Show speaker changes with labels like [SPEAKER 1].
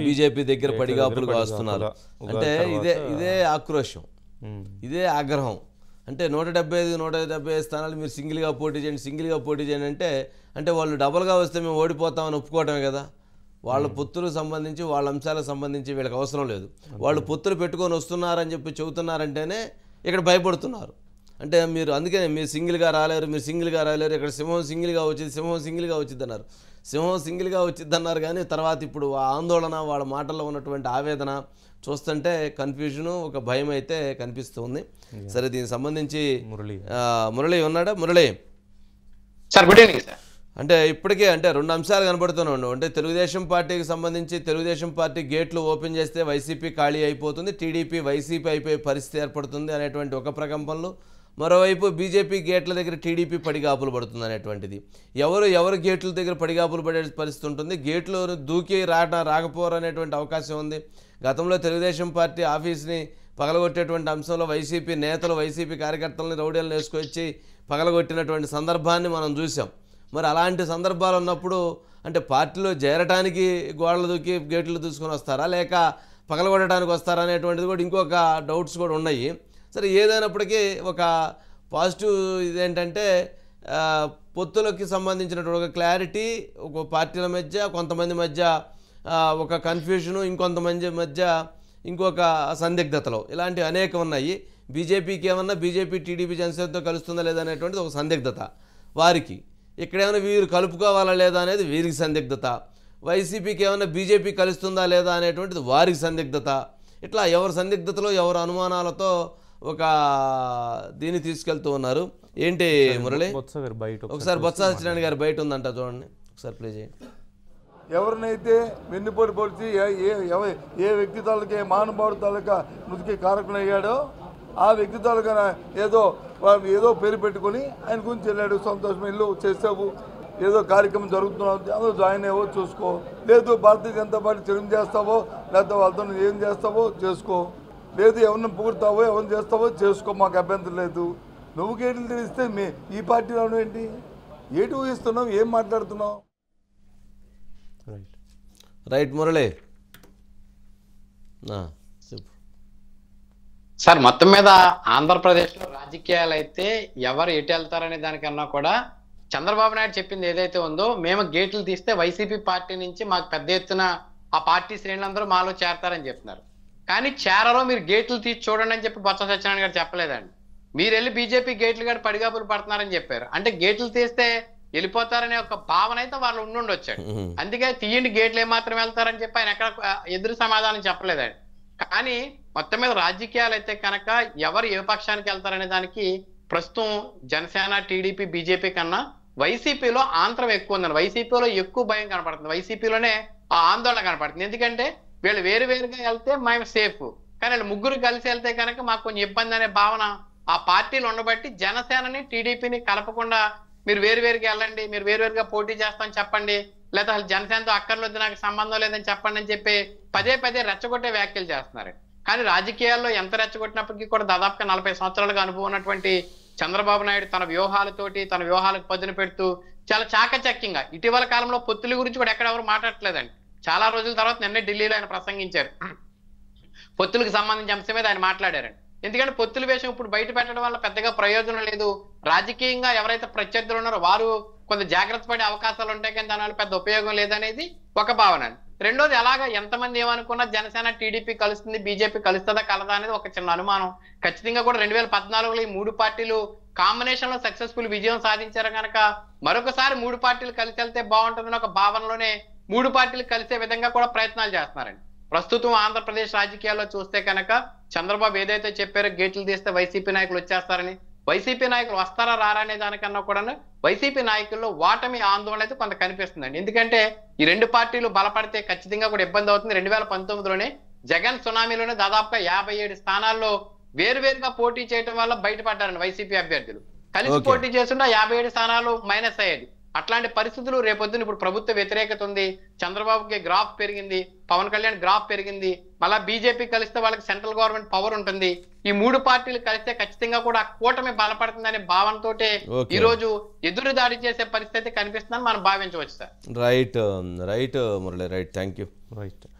[SPEAKER 1] BJP దగ్గర పడిగాపులు కాస్తున్నారు అంటే ఇదే ఇదే ఆక్రోషం ఇదే ఆగ్రహం అంటే నూట డెబ్బై ఐదు నూట డెబ్బై ఐదు స్థానాలు మీరు సింగిల్గా పోటీ చేయండి సింగిల్గా పోటీ చేయండి అంటే అంటే వాళ్ళు డబల్గా వస్తే మేము ఓడిపోతామని ఒప్పుకోవటమే కదా వాళ్ళ పొత్తులకు సంబంధించి వాళ్ళ అంశాలకు సంబంధించి వీళ్ళకి అవసరం లేదు వాళ్ళు పొత్తులు పెట్టుకొని వస్తున్నారని చెప్పి చెబుతున్నారంటేనే ఇక్కడ భయపడుతున్నారు అంటే మీరు అందుకనే మీరు సింగిల్గా రాలేరు మీరు సింగిల్గా రాలేరు ఇక్కడ సింహం సింగిల్గా వచ్చింది సింహం సింగిల్గా వచ్చింది అన్నారు సింహం సింగిల్గా వచ్చిద్దన్నారు కానీ తర్వాత ఇప్పుడు ఆ ఆందోళన వాళ్ళ మాటల్లో ఉన్నటువంటి ఆవేదన చూస్తుంటే కన్ఫ్యూజను ఒక భయం అయితే కనిపిస్తుంది సరే దీనికి సంబంధించి మురళి మురళి ఉన్నాడా Murali sir good evening sir అంటే ఇప్పటికే అంటే రెండు అంశాలు కనబడుతున్నాను అంటే తెలుగుదేశం పార్టీకి సంబంధించి తెలుగుదేశం పార్టీ గేట్లు ఓపెన్ చేస్తే వైసీపీ ఖాళీ అయిపోతుంది టీడీపీ వైసీపీ అయిపోయే పరిస్థితి ఏర్పడుతుంది అనేటువంటి ఒక ప్రకంపనలు మరోవైపు బీజేపీ గేట్ల దగ్గర టీడీపీ పడిగాపులు పడుతుంది అనేటువంటిది ఎవరు ఎవరు గేట్ల దగ్గర పడిగాపులు పడే పరిస్థితి ఉంటుంది గేట్లు దూకి రాట రాకపోరు అనేటువంటి అవకాశం ఉంది గతంలో తెలుగుదేశం పార్టీ ఆఫీస్ని పగలగొట్టేటువంటి అంశంలో వైసీపీ నేతలు వైసీపీ కార్యకర్తలను రౌడీలు వేసుకొచ్చి పగలగొట్టినటువంటి సందర్భాన్ని మనం చూసాం మరి అలాంటి సందర్భాలు ఉన్నప్పుడు అంటే పార్టీలో చేరటానికి గోడలు దూకి గేట్లు దూసుకొని వస్తారా లేక పగలగొట్టడానికి వస్తారా అనేటువంటిది కూడా ఇంకొక డౌట్స్ కూడా ఉన్నాయి సరే ఏదైనప్పటికీ ఒక పాజిటివ్ ఇదేంటంటే పొత్తులకి సంబంధించినటువంటి ఒక క్లారిటీ ఒక పార్టీల మధ్య కొంతమంది మధ్య ఒక కన్ఫ్యూషను ఇంకొంతమంది మధ్య ఇంకొక సందిగ్ధతలు ఇలాంటివి అనేక ఉన్నాయి బీజేపీకి ఏమన్నా బీజేపీ టీడీపీ జనసేనతో కలుస్తుందా లేదా అనేటువంటిది ఒక సందిగ్ధత వారికి ఇక్కడేమైనా వీరు కలుపుకోవాలా లేదా అనేది వీరికి సందిగ్ధత వైసీపీకి ఏమైనా బీజేపీ కలుస్తుందా లేదా అనేటువంటిది వారికి సందిగ్ధత ఇట్లా ఎవరి సందిగ్ధతలో ఎవరి అనుమానాలతో ఒక దీన్ని తీసుకెళ్తూ ఉన్నారు ఏంటి మురళి బయట ఒకసారి బొత్స సత్యనారాయణ గారు బయట ఉందంట చూడండి ఒకసారి ప్లే చేయండి ఎవరినైతే వెన్నుపోటు పొడిచి ఏ వ్యక్తి తాలూకా ఏ మానవాడు తాలూకా మృతికి కారకులు అయ్యాడో ఆ వ్యక్తి తాలూకా ఏదో ఏదో పేరు పెట్టుకొని ఆయన గురించి వెళ్ళాడు సంతోషం ఇల్లు చేసావు ఏదో కార్యక్రమం జరుగుతున్నావు అందులో జాయిన్ అయ్యో చూసుకో లేదు భారతీయ జనతా పార్టీ చెడు చేస్తావో లేకపోతే వాళ్ళతో ఏం చేస్తావో చేసుకో లేదు ఎవరిని పూర్తావో ఎవరిని చేస్తావో చేసుకో మాకు అభ్యంతరం లేదు నువ్వు గేట్లు తెలిస్తే మే ఈ పార్టీలో ఏంటి ఏటి ఊహిస్తున్నావు ఏం మాట్లాడుతున్నావు రైట్ రైట్
[SPEAKER 2] మురళి సార్ మొత్తం మీద ఆంధ్రప్రదేశ్లో రాజకీయాలు అయితే ఎవరు ఎటు వెళ్తారనే దానికన్నా కూడా చంద్రబాబు నాయుడు చెప్పింది ఏదైతే ఉందో మేము గేట్లు తీస్తే వైసీపీ పార్టీ నుంచి మాకు పెద్ద ఎత్తున ఆ పార్టీ శ్రేణులందరూ మాలో చేరతారని చెప్తున్నారు కానీ చేరలో మీరు గేట్లు తీసి చూడండి అని చెప్పి బొత్స సత్యనారాయణ గారు చెప్పలేదండి మీరు వెళ్ళి బీజేపీ గేట్లు గారు పడిగాపులు పడుతున్నారని చెప్పారు అంటే గేట్లు తీస్తే వెళ్ళిపోతారనే ఒక భావన అయితే వాళ్ళు ఉండి వచ్చాడు అందుకే తీయండి గేట్లు ఏమాత్రం వెళ్తారని చెప్పి ఆయన ఎక్కడ ఎదురు సమాధానం చెప్పలేదండి కానీ మొత్తం మీద రాజకీయాలు అయితే కనుక ఎవరు ఏ పక్షానికి వెళ్తారనే దానికి ప్రస్తుతం జనసేన టీడీపీ బీజేపీ కన్నా వైసీపీలో ఆంతరం ఎక్కువ ఉందండి వైసీపీలో ఎక్కువ భయం కనపడుతుంది వైసీపీలోనే ఆ ఆందోళన కనపడుతుంది ఎందుకంటే వీళ్ళు వేరు వేరుగా వెళ్తే మేము సేఫ్ కానీ వీళ్ళు ముగ్గురు కలిసి వెళ్తే కనుక మాకు కొంచెం ఇబ్బంది అనే భావన ఆ పార్టీలు ఉండబట్టి జనసేనని టీడీపీని కలపకుండా మీరు వేరువేరుగా వెళ్ళండి మీరు వేరువేరుగా పోటీ చేస్తామని చెప్పండి లేదా అసలు జనసేనతో అక్కర్లొద్దు నాకు సంబంధం లేదని చెప్పండి అని చెప్పి పదే పదే రెచ్చగొట్టే వ్యాఖ్యలు చేస్తున్నారు కానీ రాజకీయాల్లో ఎంత రెచ్చగొట్టినప్పటికీ కూడా దాదాపుగా నలభై సంవత్సరాలుగా అనుభవం ఉన్నటువంటి చంద్రబాబు నాయుడు తన వ్యూహాలతోటి తన వ్యూహాలకు పదును పెడుతూ చాలా చాకచక్యంగా ఇటీవల కాలంలో పొత్తుల గురించి కూడా ఎక్కడ ఎవరు మాట్లాడలేదండి చాలా రోజుల తర్వాత నిన్నే ఢిల్లీలో ఆయన ప్రసంగించారు పొత్తులకు సంబంధించిన అంశం మీద ఆయన మాట్లాడారండి ఎందుకంటే పొత్తుల వేషం ఇప్పుడు బయట పెట్టడం వల్ల పెద్దగా ప్రయోజనం లేదు రాజకీయంగా ఎవరైతే ప్రత్యర్థులు ఉన్నారో వారు కొంత జాగ్రత్త పడే అవకాశాలు ఉంటాయి కానీ దానివల్ల పెద్ద ఉపయోగం లేదనేది ఒక భావన రెండోది ఎలాగ ఎంతమంది ఏమనుకున్నా జనసేన టీడీపీ కలుస్తుంది బీజేపీ కలుస్తుందా కలదా అనేది ఒక చిన్న అనుమానం ఖచ్చితంగా కూడా రెండు వేల పద్నాలుగులో ఈ మూడు పార్టీలు కాంబినేషన్ లో సక్సెస్ఫుల్ విజయం సాధించారు కనుక మరొకసారి మూడు పార్టీలు కలిసి వెళ్తే బాగుంటుందని ఒక భావనలోనే మూడు పార్టీలు కలిసే విధంగా కూడా ప్రయత్నాలు చేస్తున్నారండి ప్రస్తుతం ఆంధ్రప్రదేశ్ రాజకీయాల్లో చూస్తే కనుక చంద్రబాబు ఏదైతే చెప్పారో గేట్లు తీస్తే వైసీపీ నాయకులు వచ్చేస్తారని వైసీపీ నాయకులు వస్తారా రారా అనే దానికన్నా కూడా వైసీపీ నాయకుల్లో వాటమి ఆందోళన అయితే కొంత కనిపిస్తుందండి ఎందుకంటే ఈ రెండు పార్టీలు బలపడితే ఖచ్చితంగా కూడా ఇబ్బంది అవుతుంది రెండు వేల పంతొమ్మిదిలోనే జగన్ సునామీలోనే దాదాపుగా యాభై ఏడు స్థానాల్లో వేరువేరుగా పోటీ చేయడం వల్ల బయటపడ్డారండి వైసీపీ అభ్యర్థులు కలిసి పోటీ చేస్తున్న యాభై ఏడు స్థానాలు మైనస్ అయ్యేది అట్లాంటి పరిస్థితులు రేపొద్దున ఇప్పుడు ప్రభుత్వ వ్యతిరేకత ఉంది చంద్రబాబుకి గ్రాఫ్ పెరిగింది పవన్ కళ్యాణ్ గ్రాఫ్ పెరిగింది మళ్ళా బీజేపీ కలిస్తే వాళ్ళకి సెంట్రల్ గవర్నమెంట్ పవర్ ఉంటుంది ఈ మూడు పార్టీలు కలిస్తే ఖచ్చితంగా కూడా కూటమి బలపడుతుందనే భావనతో ఈ రోజు ఎదురు దాడి చేసే పరిస్థితి కనిపిస్తుందని మనం భావించవచ్చు sir
[SPEAKER 1] right right um, Murali right thank you right